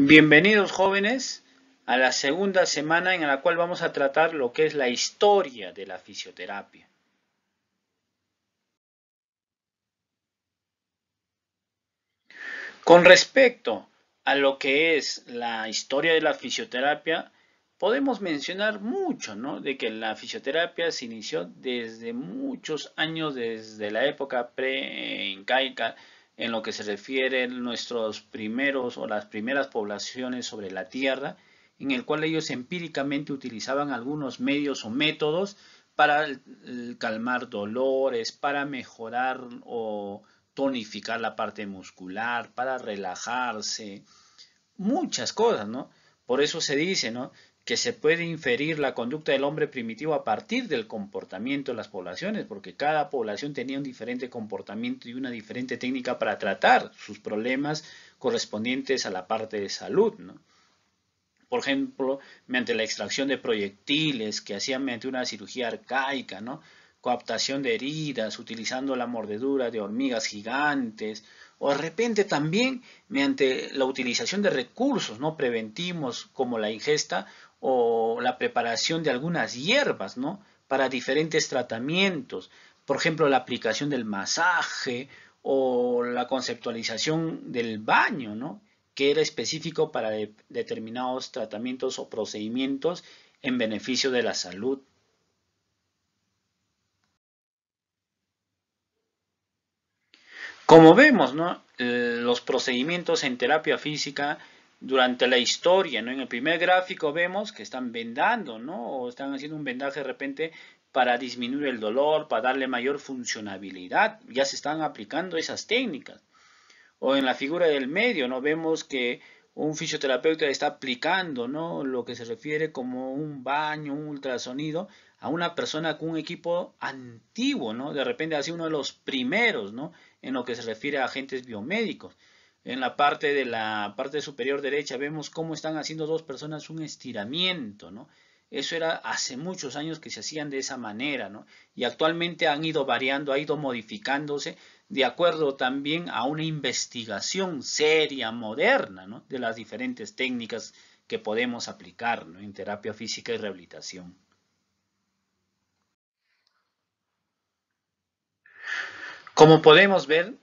Bienvenidos jóvenes a la segunda semana en la cual vamos a tratar lo que es la historia de la fisioterapia. Con respecto a lo que es la historia de la fisioterapia, podemos mencionar mucho, De que la fisioterapia se inició desde muchos años, desde la época pre-incaica, en lo que se refiere a nuestros primeros o las primeras poblaciones sobre la Tierra, en el cual ellos empíricamente utilizaban algunos medios o métodos para calmar dolores, para mejorar o tonificar la parte muscular, para relajarse, muchas cosas, ¿no? Por eso se dice, ¿no? que se puede inferir la conducta del hombre primitivo a partir del comportamiento de las poblaciones, porque cada población tenía un diferente comportamiento y una diferente técnica para tratar sus problemas correspondientes a la parte de salud. ¿no? Por ejemplo, mediante la extracción de proyectiles que hacían mediante una cirugía arcaica, ¿no? coaptación de heridas, utilizando la mordedura de hormigas gigantes, o de repente también mediante la utilización de recursos no preventivos como la ingesta o la preparación de algunas hierbas, ¿no? Para diferentes tratamientos, por ejemplo, la aplicación del masaje o la conceptualización del baño, ¿no? Que era específico para determinados tratamientos o procedimientos en beneficio de la salud. Como vemos, ¿no? los procedimientos en terapia física durante la historia, ¿no? En el primer gráfico vemos que están vendando, ¿no? O están haciendo un vendaje de repente para disminuir el dolor, para darle mayor funcionabilidad. Ya se están aplicando esas técnicas. O en la figura del medio, ¿no? Vemos que un fisioterapeuta está aplicando, ¿no? Lo que se refiere como un baño, un ultrasonido a una persona con un equipo antiguo, ¿no? De repente así uno de los primeros, ¿no? En lo que se refiere a agentes biomédicos. En la parte de la parte superior derecha vemos cómo están haciendo dos personas un estiramiento, ¿no? Eso era hace muchos años que se hacían de esa manera, Y actualmente han ido variando, ha ido modificándose de acuerdo también a una investigación seria, moderna, De las diferentes técnicas que podemos aplicar en terapia física y rehabilitación. Como podemos ver,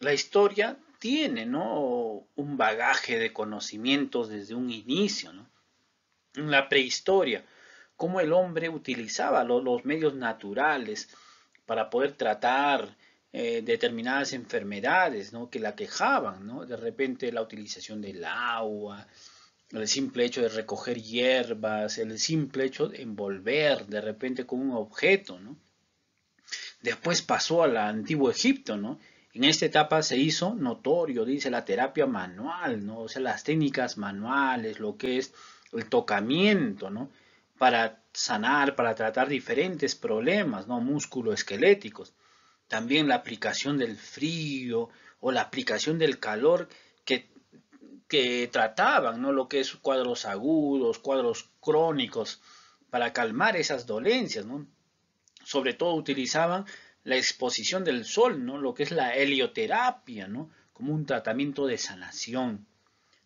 la historia tiene ¿no? un bagaje de conocimientos desde un inicio. ¿no? En la prehistoria, cómo el hombre utilizaba los, medios naturales para poder tratar eh, determinadas enfermedades ¿no? que la quejaban. ¿no? De repente la utilización del agua, el simple hecho de recoger hierbas, el simple hecho de envolver de repente con un objeto. ¿no? Después pasó al antiguo Egipto, ¿no? En esta etapa se hizo notorio, dice, la terapia manual, ¿no? O sea, las técnicas manuales, lo que es el tocamiento, ¿no? Para sanar, para tratar diferentes problemas, ¿no? Músculoesqueléticos. También la aplicación del frío o la aplicación del calor que, que trataban, ¿no? Lo que es cuadros agudos, cuadros crónicos, para calmar esas dolencias, ¿no? Sobre todo utilizaban la exposición del sol, ¿no? Lo que es la helioterapia, ¿no? Como un tratamiento de sanación.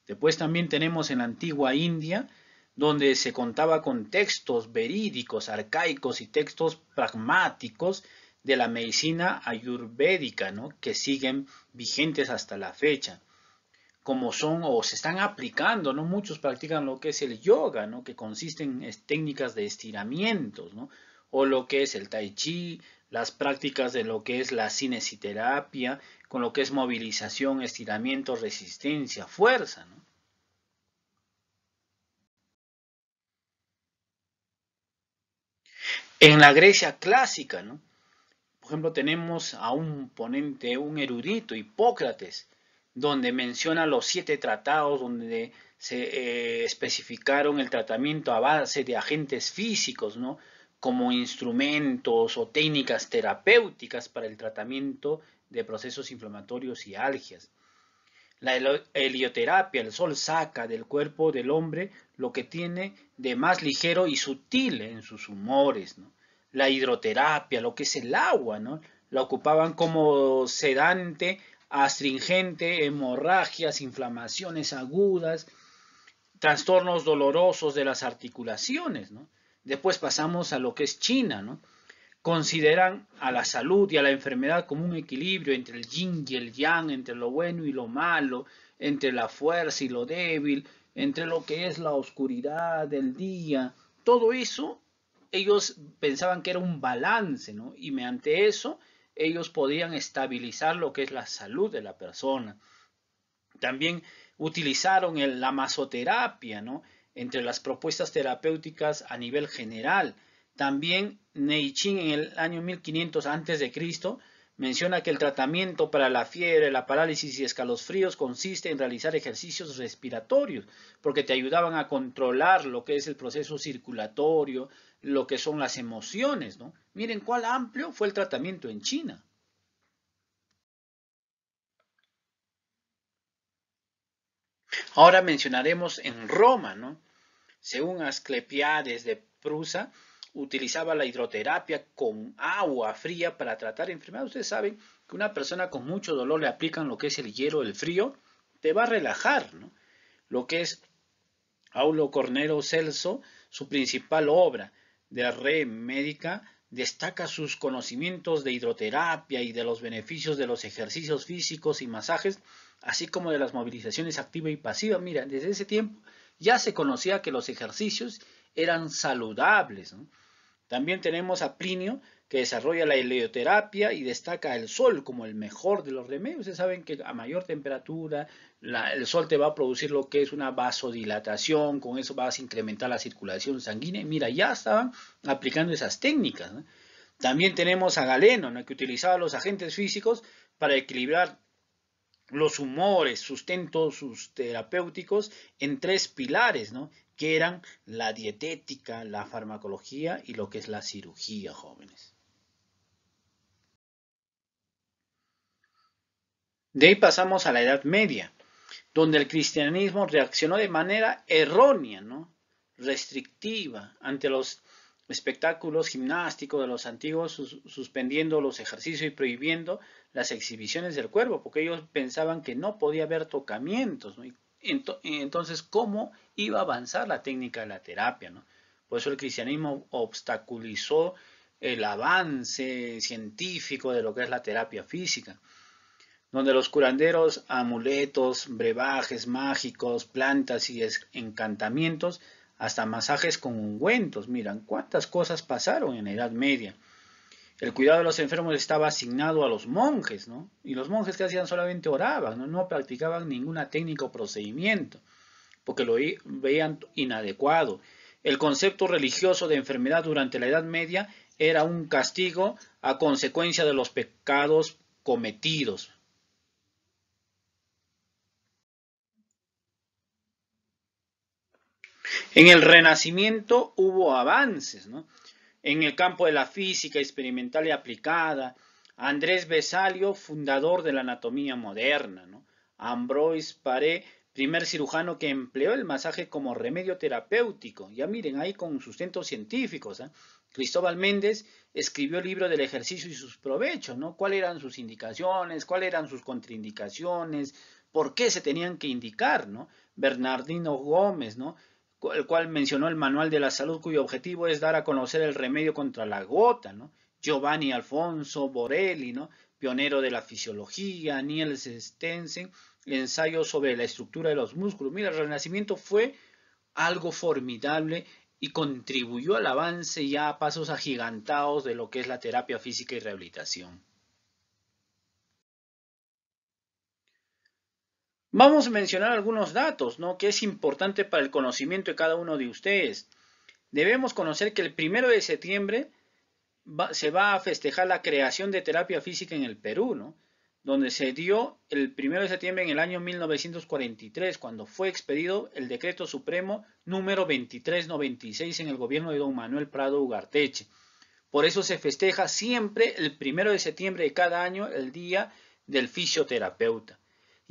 Después también tenemos en la antigua India, donde se contaba con textos verídicos, arcaicos y textos pragmáticos de la medicina ayurvédica, ¿no? Que siguen vigentes hasta la fecha como son o se están aplicando, ¿no? Muchos practican lo que es el yoga, ¿no? Que consiste en técnicas de estiramientos, ¿no? O lo que es el tai chi, las prácticas de lo que es la cinesiterapia, con lo que es movilización, estiramiento, resistencia, fuerza. ¿no? En la Grecia clásica, ¿no? por ejemplo, tenemos a un ponente, un erudito, Hipócrates, donde menciona los siete tratados donde se eh, especificaron el tratamiento a base de agentes físicos, ¿no? como instrumentos o técnicas terapéuticas para el tratamiento de procesos inflamatorios y algias. La helioterapia, el sol saca del cuerpo del hombre lo que tiene de más ligero y sutil en sus humores. La hidroterapia, lo que es el agua, ¿no? la ocupaban como sedante, astringente, hemorragias, inflamaciones agudas, trastornos dolorosos de las articulaciones. ¿no? Después pasamos a lo que es China, ¿no? Consideran a la salud y a la enfermedad como un equilibrio entre el yin y el yang, entre lo bueno y lo malo, entre la fuerza y lo débil, entre lo que es la oscuridad del día. Todo eso ellos pensaban que era un balance, ¿no? Y mediante eso ellos podían estabilizar lo que es la salud de la persona. También utilizaron la masoterapia, ¿no? entre las propuestas terapéuticas a nivel general. También Ching en el año 1500 a.C. menciona que el tratamiento para la fiebre, la parálisis y escalofríos consiste en realizar ejercicios respiratorios, porque te ayudaban a controlar lo que es el proceso circulatorio, lo que son las emociones. ¿no? Miren cuál amplio fue el tratamiento en China. Ahora mencionaremos en Roma, ¿no? Según Asclepiades de Prusa, utilizaba la hidroterapia con agua fría para tratar enfermedades. Ustedes saben que una persona con mucho dolor le aplican lo que es el hielo, el frío, te va a relajar, ¿no? Lo que es Aulo Cornero Celso, su principal obra de red médica, destaca sus conocimientos de hidroterapia y de los beneficios de los ejercicios físicos y masajes así como de las movilizaciones activa y pasiva. Mira, desde ese tiempo ya se conocía que los ejercicios eran saludables. También tenemos a Plinio, que desarrolla la helioterapia y destaca el sol como el mejor de los remedios. Ustedes saben que a mayor temperatura el sol te va a producir lo que es una vasodilatación, con eso vas a incrementar la circulación sanguínea. Mira, ya estaban aplicando esas técnicas. También tenemos a Galeno, que utilizaba los agentes físicos para equilibrar los humores, sustentos sus terapéuticos en tres pilares, ¿no? que eran la dietética, la farmacología y lo que es la cirugía, jóvenes. De ahí pasamos a la Edad Media, donde el cristianismo reaccionó de manera errónea, ¿no? restrictiva, ante los espectáculos gimnásticos de los antiguos, suspendiendo los ejercicios y prohibiendo las exhibiciones del cuerpo, porque ellos pensaban que no podía haber tocamientos. entonces, ¿cómo iba a avanzar la técnica de la terapia? Por eso el cristianismo obstaculizó el avance científico de lo que es la terapia física, donde los curanderos, amuletos, brebajes mágicos, plantas y encantamientos hasta masajes con ungüentos. Miran, cuántas cosas pasaron en la Edad Media. El cuidado de los enfermos estaba asignado a los monjes, ¿no? Y los monjes que hacían solamente oraban, no, no practicaban ninguna técnica o procedimiento, porque lo veían inadecuado. El concepto religioso de enfermedad durante la Edad Media era un castigo a consecuencia de los pecados cometidos. En el Renacimiento hubo avances, ¿no? En el campo de la física experimental y aplicada, Andrés Besalio, fundador de la anatomía moderna, ¿no? Ambroise Paré, primer cirujano que empleó el masaje como remedio terapéutico. Ya miren, ahí con sustentos científicos. ¿ah? Cristóbal Méndez escribió el libro del ejercicio y sus provechos, ¿no? ¿Cuáles eran sus indicaciones? ¿Cuáles eran sus contraindicaciones? ¿Por qué se tenían que indicar, no? Bernardino Gómez, ¿no? el cual mencionó el Manual de la Salud, cuyo objetivo es dar a conocer el remedio contra la gota, Giovanni Alfonso Borelli, ¿no? pionero de la fisiología, Niels Stensen, ensayo sobre la estructura de los músculos. Mira, el Renacimiento fue algo formidable y contribuyó al avance ya a pasos agigantados de lo que es la terapia física y rehabilitación. Vamos a mencionar algunos datos, ¿no? Que es importante para el conocimiento de cada uno de ustedes. Debemos conocer que el primero de septiembre se va a festejar la creación de terapia física en el Perú, ¿no? Donde se dio el primero de septiembre en el año 1943, cuando fue expedido el decreto supremo número 2396 en el gobierno de don Manuel Prado Ugarteche. Por eso se festeja siempre el primero de septiembre de cada año el día del fisioterapeuta.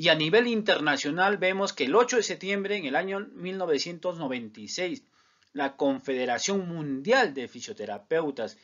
Y a nivel internacional vemos que el 8 de septiembre en el año 1996, la Confederación Mundial de Fisioterapeutas,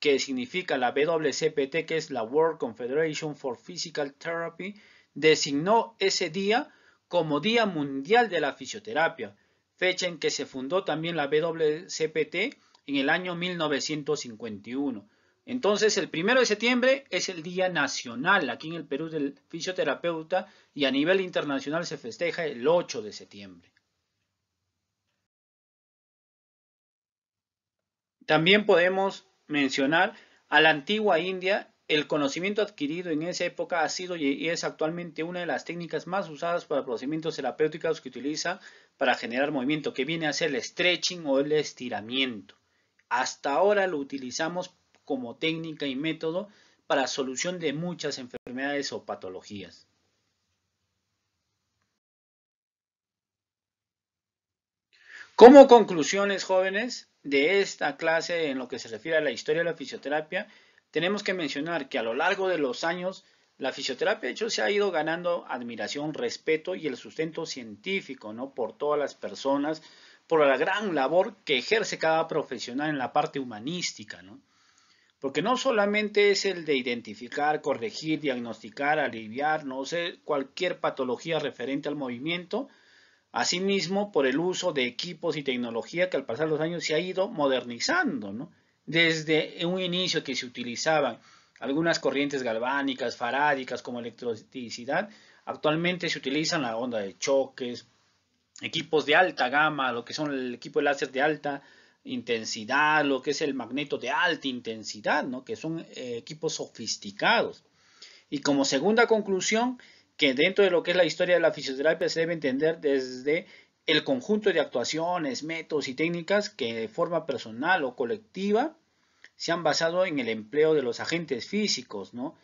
que significa la WCPT, que es la World Confederation for Physical Therapy, designó ese día como Día Mundial de la Fisioterapia, fecha en que se fundó también la WCPT en el año 1951. Entonces, el primero de septiembre es el Día Nacional aquí en el Perú del fisioterapeuta y a nivel internacional se festeja el 8 de septiembre. También podemos mencionar a la antigua India. El conocimiento adquirido en esa época ha sido y es actualmente una de las técnicas más usadas para procedimientos terapéuticos que utiliza para generar movimiento, que viene a ser el stretching o el estiramiento. Hasta ahora lo utilizamos como técnica y método para solución de muchas enfermedades o patologías. Como conclusiones, jóvenes, de esta clase en lo que se refiere a la historia de la fisioterapia, tenemos que mencionar que a lo largo de los años, la fisioterapia de hecho se ha ido ganando admiración, respeto y el sustento científico ¿no? por todas las personas, por la gran labor que ejerce cada profesional en la parte humanística. ¿no? Porque no solamente es el de identificar, corregir, diagnosticar, aliviar, no sé, cualquier patología referente al movimiento. Asimismo, por el uso de equipos y tecnología que al pasar los años se ha ido modernizando, ¿no? Desde un inicio que se utilizaban algunas corrientes galvánicas, farádicas, como electricidad, actualmente se utilizan la onda de choques, equipos de alta gama, lo que son el equipo de láser de alta intensidad, lo que es el magneto de alta intensidad, ¿no? que son eh, equipos sofisticados. Y como segunda conclusión, que dentro de lo que es la historia de la fisioterapia se debe entender desde el conjunto de actuaciones, métodos y técnicas que de forma personal o colectiva se han basado en el empleo de los agentes físicos, ¿no?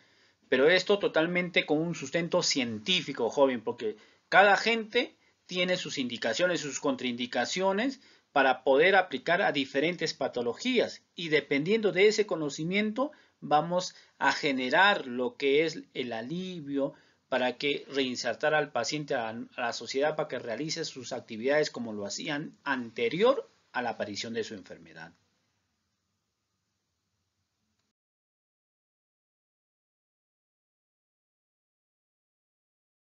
Pero esto totalmente con un sustento científico, joven, porque cada agente tiene sus indicaciones, sus contraindicaciones, para poder aplicar a diferentes patologías y dependiendo de ese conocimiento vamos a generar lo que es el alivio para que reinsertar al paciente a la sociedad para que realice sus actividades como lo hacían anterior a la aparición de su enfermedad.